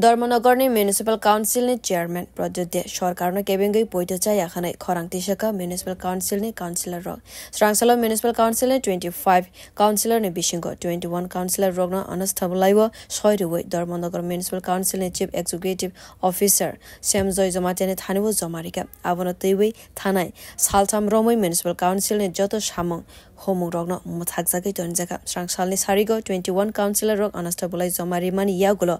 Dharmanagar municipal council chairman প্ৰযোজ্য চৰকাৰ কেবিংগী পইটো চাই এখন খৰাং তিশাখা মিউনিচিপেল কাউন্সিল কাউন্সিলৰ ৰগ চৰাংচলৰ municipal council twenty five councillor বিশংগ টুৱেণ্টি ওৱান কাউন্সিলৰ ৰগ্ন অনুষ্ঠান লাগিব ছয় ৰুৱৈ Dharmanagar municipal council chief executive officer Shyamjoy জমাতেনে থানিব জমাৰিকা আৱনতৈৱৈ থানাই চালচাম ৰমৈ মিউনিচিপেল কাউন্সিল যত চামং সমুং ৰগ্ন থাকজাকৈ জনজাকা চৰাংচালনি চাৰিগ টুৱেণ্টি ওৱান কাউন্সিলৰ ৰগ অনুষ্ঠান বোলাই জমাৰিমান ইয়াগুলো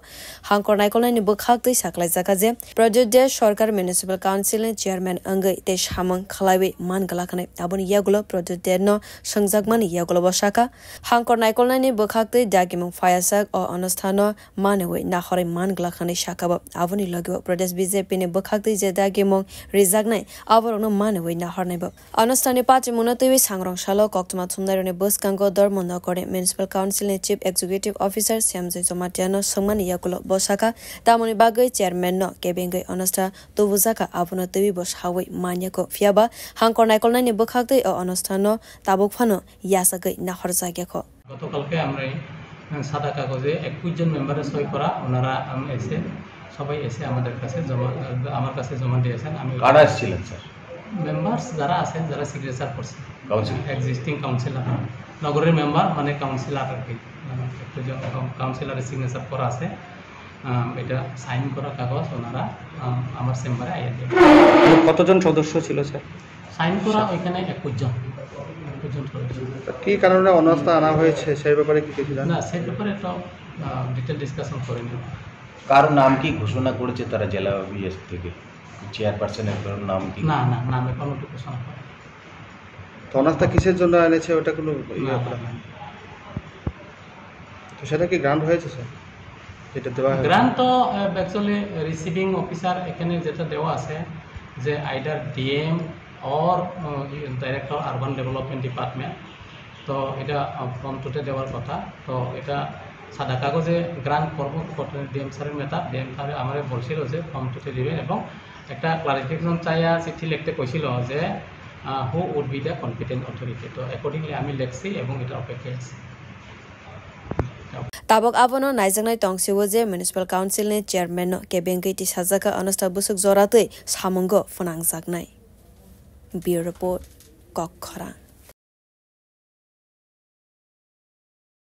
হাংকৰ বুখাক নিবো সাকলাই জাকা যে প্রযোজ্য সরকার মিউনিসিপাল কাউন্সিলের চেয়ারম্যান অঙ্গই তে সামং খালাইবে মান গলাখানে আবন ইয়াগুলো প্রযোজ্য ন সংজাকমান ইয়াগুলো বসাকা হাঙ্কর নাইকলনি বখাকতই ডাকিমং ফায়াসাক ও অনুষ্ঠান মানওই নাহরে মান গলাখানে সাকাব আবনি লগিব প্রদেশ বিজেপি নে বখাকতই যে ডাকিমং রিজাকনাই আবরণ মানওই নাহরনাইব অনুষ্ঠানে পাঁচ মুনতই সাংরং সালো কক্তমা সুন্দরনে বসকাঙ্গ দর মন্দ করে মিউনিসিপাল কাউন্সিলের চিফ এক্সিকিউটিভ অফিসার শ্যামজয় জমাটিয়ানো সম্মান ইয়াগুলো বসাকা tamoni bagai chairman no kebengai onasta tubuzaka apono tebi bos hawai manyako fiaba hangkor naikolna ni bukhakte o অনুষ্ঠানো তাবুক ফানো ইয়াসাগৈ নাহর জাগেখ গতকালকে আমরা সাদা কাগজে একুশ জন মেম্বারের সই করা ওনারা এসে সবাই এসে আমাদের কাছে জমা আমার কাছে জমা দিয়েছেন আমি কারা এসেছিলেন মেম্বার্স যারা আছেন যারা সিগনেচার করছেন এক্সিস্টিং হ্যাঁ। কাউন্সিলর নগরের মেম্বার মানে কাউন্সিলর আর কি মানে কাউন্সিলরের সিগনেচার করা আছে এটা সাইন করা কাগজ ওনারা আমার চেম্বারে আইয়া দেয় মানে কতজন সদস্য ছিল স্যার সাইন করা ওইখানে একুশ জন কি কারণে অনাস্থা আনা হয়েছে সেই ব্যাপারে কি কিছু জানেন না সেই ব্যাপারে একটা ডিটেল ডিসকাশন করে করেনি কার নাম কি ঘোষণা করেছে তারা জেলা বিএস থেকে চেয়ারপার্সনের নাম কি না না নামে কোনো ঘোষণা করে তো অনাস্থা কিসের জন্য এনেছে ওটা কোনো ইয়ে করা তো সেটা কি গ্রান্ড হয়েছে স্যার যেটা দেওয়া গ্রান্ট তো অ্যাকচুয়ালি রিসিভিং অফিসার এখানে যেটা দেওয়া আছে যে either DM or director urban development department তো এটা ফর্মটোতে দেওয়ার কথা তো এটা সাদা কাগজে গ্রান্ট করবো ডিএম স্যারের মেতা ডিএম স্যারে আমার বলছিল যে ফর্মটোতে দেবেন এবং একটা ক্লারিফিকেশন চাইয়া চিঠি লিখতে কইছিল যে who would be the confident authority তো অ্যাকর্ডিংলি আমি লিখছি এবং এটা অপেক্ষায় আছি tabok abono naijang nai tongsiwo je municipal council ne chairman no kebeng ge ti sajaka anastha busuk jora tei samung go funang jak nai bi report kok kharang